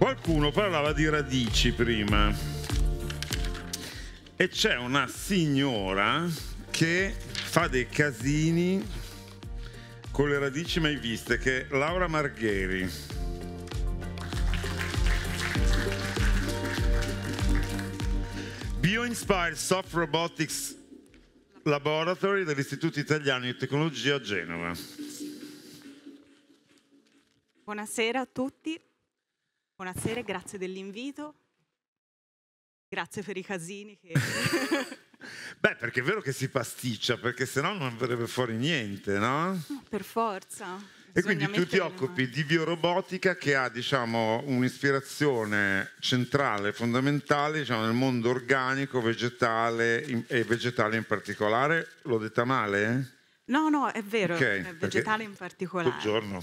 Qualcuno parlava di radici prima e c'è una signora che fa dei casini con le radici mai viste, che è Laura Margheri. Bioinspired Soft Robotics Laboratory dell'Istituto Italiano di Tecnologia a Genova. Buonasera a tutti. Buonasera, grazie dell'invito. Grazie per i casini. Che... Beh, perché è vero che si pasticcia, perché sennò non verrebbe fuori niente, no? per forza. E quindi tu ti occupi di biorobotica che ha diciamo, un'ispirazione centrale, fondamentale diciamo, nel mondo organico, vegetale in, e vegetale in particolare. L'ho detta male? No, no, è vero, okay, vegetale in particolare. Buongiorno.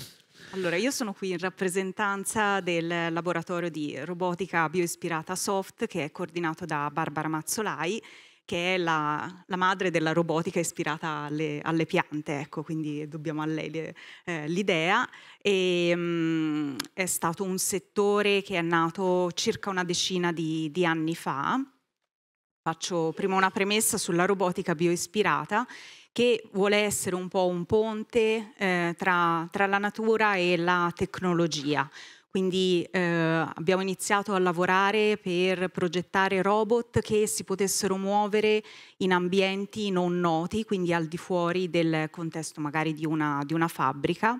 Allora, io sono qui in rappresentanza del laboratorio di robotica bioispirata soft che è coordinato da Barbara Mazzolai che è la, la, madre della robotica ispirata alle, alle piante, ecco, quindi dobbiamo a lei eh, l'idea. E, mh, mm, è stato un settore che è nato circa una decina di, di anni fa Faccio prima una premessa sulla robotica bioispirata che vuole essere un po' un ponte eh, tra, tra, la natura e la tecnologia. Quindi eh, abbiamo iniziato a lavorare per progettare robot che si potessero muovere in ambienti non noti, quindi al di fuori del contesto magari di una, di una fabbrica.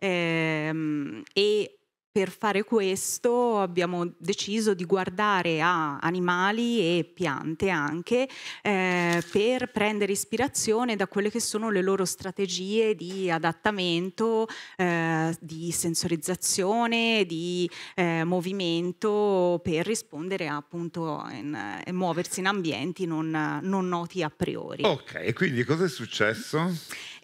Eh, e per fare questo abbiamo deciso di guardare a animali e piante anche eh, per prendere ispirazione da quelle che sono le loro strategie di adattamento, eh, di sensorizzazione, di eh, movimento per rispondere appunto eh, e muoversi in ambienti non, non noti a priori. Ok, e quindi cosa è successo?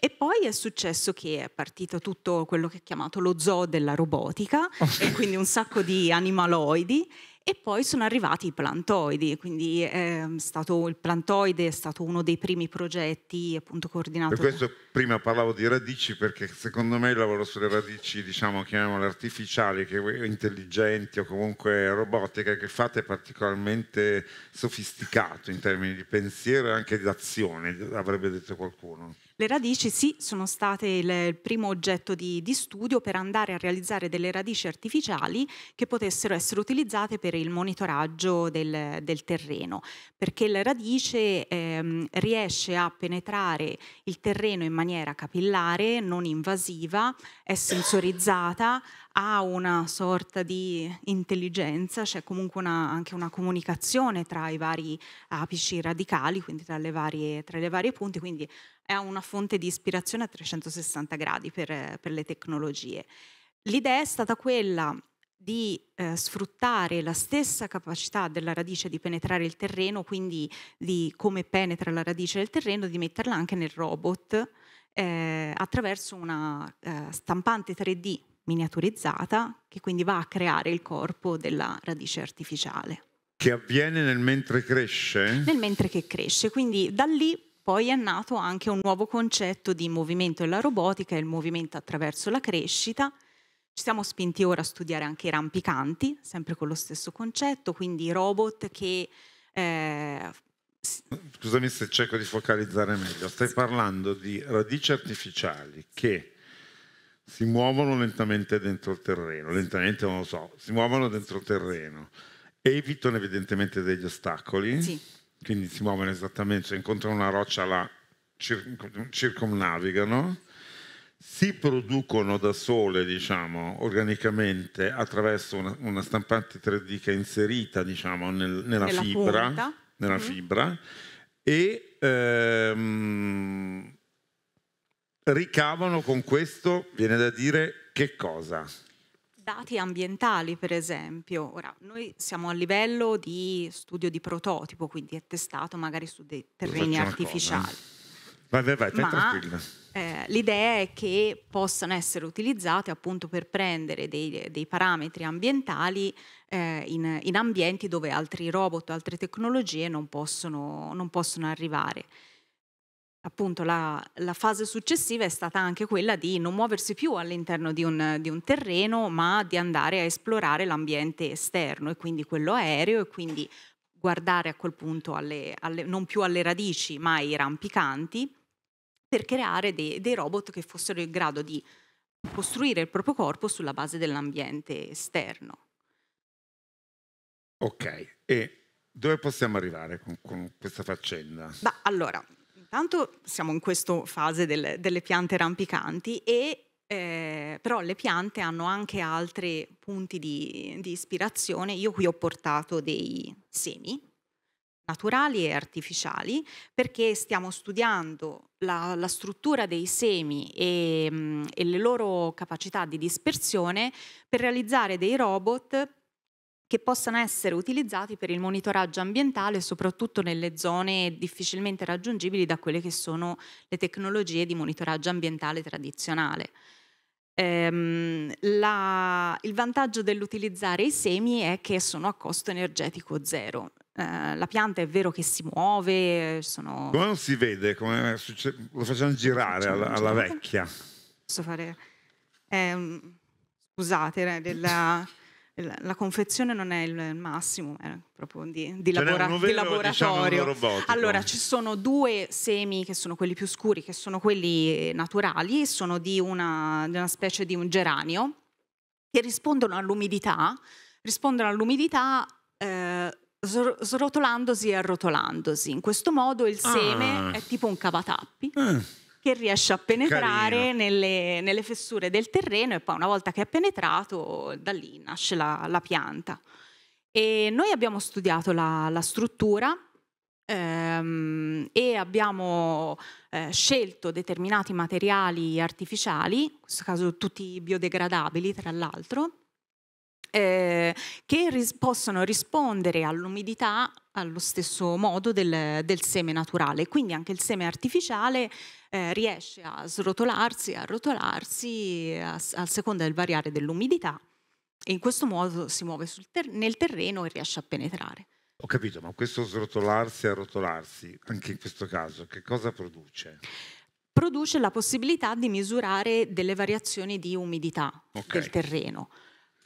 E poi è successo che è partito tutto quello che è chiamato lo zoo della robotica, e quindi un sacco di animaloidi. E poi sono arrivati i plantoidi, quindi ehm, stato, il plantoide è stato uno dei primi progetti appunto coordinato. Per questo da... prima parlavo di radici perché secondo me il lavoro sulle radici, diciamo, chiamiamole artificiali, che, intelligenti o comunque robotiche, che fate è particolarmente sofisticato in termini di pensiero e anche di azione, avrebbe detto qualcuno. Le radici sì, sono state il primo oggetto di, di studio per andare a realizzare delle radici artificiali che potessero essere utilizzate per il monitoraggio del, del terreno, perché la radice ehm, riesce a penetrare il terreno in maniera capillare, non invasiva, è sensorizzata, ha una sorta di intelligenza, c'è comunque una, anche una comunicazione tra i vari apici radicali, quindi tra le varie, tra le varie punte, quindi è una fonte di ispirazione a 360 gradi per, per le tecnologie. L'idea è stata quella di eh, sfruttare la stessa capacità della radice di penetrare il terreno, quindi di come penetra la radice del terreno, di metterla anche nel robot eh, attraverso una eh, stampante 3D miniaturizzata che quindi va a creare il corpo della radice artificiale. Che avviene nel mentre cresce? Nel mentre che cresce, quindi da lì poi è nato anche un nuovo concetto di movimento della robotica, il movimento attraverso la crescita. Ci siamo spinti ora a studiare anche i rampicanti, sempre con lo stesso concetto, quindi robot che... Eh... Scusami se cerco di focalizzare meglio, stai parlando di radici artificiali che si muovono lentamente dentro il terreno, lentamente non lo so, si muovono dentro il terreno, evitano evidentemente degli ostacoli, sì. quindi si muovono esattamente, cioè incontrano una roccia, là, circum- circumnavigano, si producono da sole, diciamo, organicamente attraverso una, una stampante 3D che è inserita, diciamo, nel, nella, nella, fibra, nella mm. fibra, e ehm, ricavano con questo, viene da dire, che cosa? Dati ambientali, per esempio. Ora, noi siamo a livello di studio di prototipo, quindi è testato magari su dei terreni artificiali. Vai, vai, vai, Ma, tranquilla. Eh, l'idea è che possano essere utilizzate appunto per prendere dei, dei parametri ambientali eh, in, in, ambienti dove altri robot, altre tecnologie non possono, non possono arrivare appunto la, la, fase successiva è stata anche quella di non muoversi più all'interno di un, di un terreno, ma di andare a esplorare l'ambiente esterno e quindi quello aereo e quindi guardare a quel punto alle, alle, non più alle radici ma ai rampicanti per creare dei, dei robot che fossero in grado di costruire il proprio corpo sulla base dell'ambiente esterno. Ok, e dove possiamo arrivare con, con questa faccenda? Ma allora, Intanto siamo in questa fase del, delle piante rampicanti e eh, però le piante hanno anche altri punti di, di, ispirazione. Io qui ho portato dei semi naturali e artificiali perché stiamo studiando la, la struttura dei semi e, mm, e le loro capacità di dispersione per realizzare dei robot che possano essere utilizzati per il monitoraggio ambientale, soprattutto nelle zone difficilmente raggiungibili da quelle che sono le tecnologie di monitoraggio ambientale tradizionale. Ehm, la, il vantaggio dell'utilizzare i semi è che sono a costo energetico zero. Eh, la pianta è vero che si muove, sono... Come non si vede? Come lo facciamo girare alla, alla, vecchia. Posso fare... Ehm, eh, scusate, della la confezione non è il massimo, è proprio di, di, cioè, labora- novello, di diciamo, laboratorio. Diciamo allora, ci sono due semi che sono quelli più scuri, che sono quelli naturali, sono di una, di una specie di un geranio, che rispondono all'umidità, rispondono all'umidità eh, srotolandosi e arrotolandosi. In questo modo il seme ah. è tipo un cavatappi. Eh che riesce a penetrare nelle, nelle, fessure del terreno e poi una volta che è penetrato da lì nasce la, la pianta. E noi abbiamo studiato la, la struttura ehm, e abbiamo eh, scelto determinati materiali artificiali, in questo caso tutti biodegradabili tra l'altro, eh, che ris possono rispondere all'umidità allo stesso modo del, del, seme naturale. Quindi anche il seme artificiale eh, riesce a srotolarsi, a rotolarsi a, a seconda del variare dell'umidità e in questo modo si muove ter nel terreno e riesce a penetrare. Ho capito, ma questo srotolarsi e arrotolarsi, anche in questo caso, che cosa produce? Produce la possibilità di misurare delle variazioni di umidità okay. del terreno.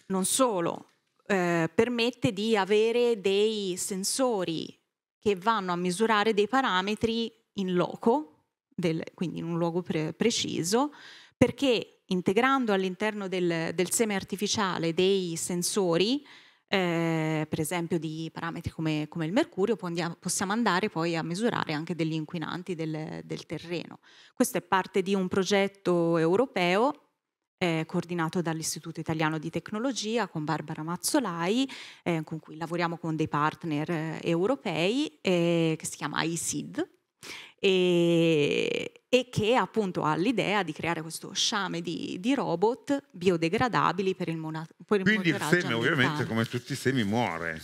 Non solo, eh, permette di avere dei sensori che vanno a misurare dei parametri in loco, del, quindi in un luogo pre- preciso, perché integrando all'interno del, del seme artificiale dei sensori, eh, per esempio di parametri come, come il mercurio, possiamo andare poi a misurare anche degli inquinanti del, del, terreno. Questo è parte di un progetto europeo eh, coordinato dall'Istituto Italiano di Tecnologia con Barbara Mazzolai, eh, con cui lavoriamo con dei partner eh, europei, eh, che si chiama ISID. E, e, che appunto ha l'idea di creare questo sciame di, di robot biodegradabili per il, mona- Quindi il seme ovviamente come tutti i semi muore.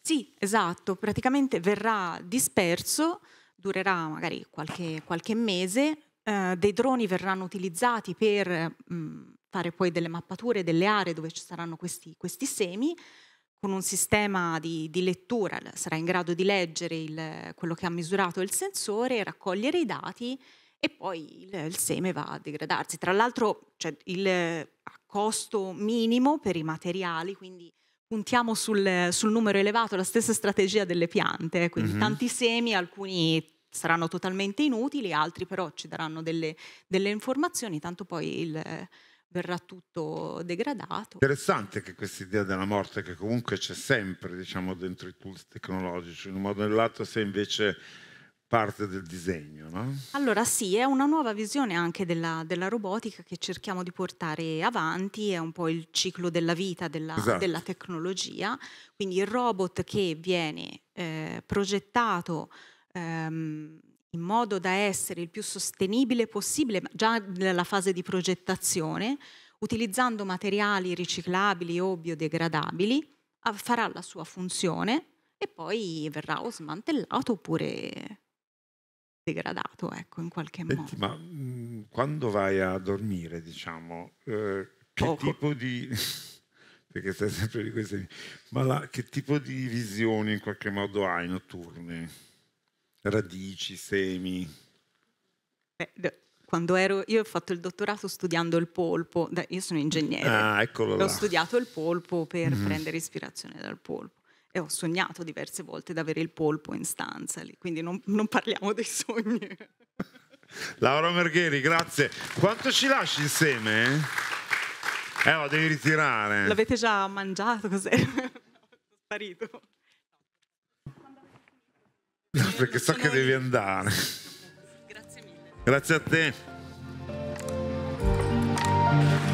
Sì, esatto, praticamente verrà disperso, durerà magari qualche, qualche mese, eh, dei droni verranno utilizzati per mh, mm, fare poi delle mappature delle aree dove ci saranno questi, questi semi, con un sistema di, di, lettura sarà in grado di leggere il, quello che ha misurato il sensore, raccogliere i dati e poi il, il seme va a degradarsi. Tra l'altro cioè, il, costo minimo per i materiali, quindi puntiamo sul, sul numero elevato, la stessa strategia delle piante, eh, quindi mm-hmm. tanti semi, alcuni saranno totalmente inutili, altri però ci daranno delle, delle informazioni, tanto poi il verrà tutto degradato. Interessante che questa idea della morte, che comunque c'è sempre, diciamo, dentro i tools tecnologici, in un modo o nell'altro, se invece parte del disegno, no? Allora sì, è una nuova visione anche della, della, robotica che cerchiamo di portare avanti, è un po' il ciclo della vita della, esatto. della tecnologia, quindi il robot che viene eh, progettato ehm, in modo da essere il più sostenibile possibile già nella fase di progettazione, utilizzando materiali riciclabili o biodegradabili, farà la sua funzione e poi verrà o smantellato oppure degradato, ecco, in qualche Senti, modo. Ma mh, mm, quando vai a dormire, diciamo, eh, che Poco. tipo di... perché stai sempre di queste... Ma la, che tipo di visioni in qualche modo hai notturne? radici, semi? Eh, quando ero, io ho fatto il dottorato studiando il polpo, io sono ingegnere, ah, eccolo là. ho studiato il polpo per mm prendere ispirazione dal polpo e ho sognato diverse volte di avere il polpo in stanza lì, quindi non, non parliamo dei sogni. Laura Mergheri, grazie. Quanto ci lasci il seme? Eh, lo devi ritirare. L'avete già mangiato? Cos'è? sparito perché so che devi andare. Grazie mille. Grazie a te.